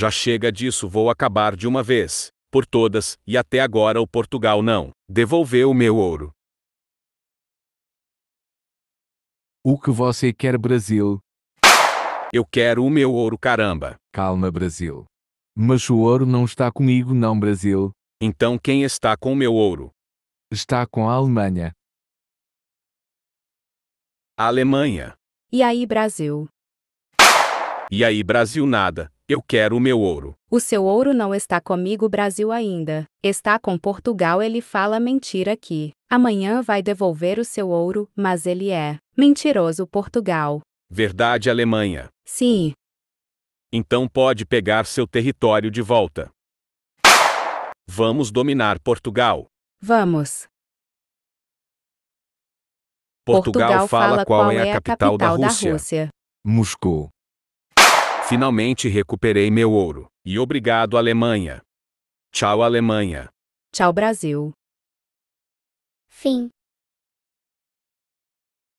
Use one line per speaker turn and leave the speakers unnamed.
Já chega disso, vou acabar de uma vez, por todas, e até agora o Portugal não devolveu o meu ouro. O que você quer, Brasil? Eu quero o meu ouro, caramba. Calma, Brasil. Mas o ouro não está comigo, não, Brasil. Então quem está com o meu ouro? Está com a Alemanha. A Alemanha.
E aí, Brasil?
E aí, Brasil, nada. Eu quero o meu ouro.
O seu ouro não está comigo, Brasil, ainda. Está com Portugal, ele fala mentira aqui. Amanhã vai devolver o seu ouro, mas ele é mentiroso, Portugal.
Verdade, Alemanha. Sim. Então pode pegar seu território de volta. Vamos dominar Portugal.
Vamos.
Portugal, Portugal fala, qual é, é a capital, da Rússia. Da Rússia. Moscou. Finalmente recuperei meu ouro. E obrigado, Alemanha. Tchau, Alemanha.
Tchau, Brasil. Fim.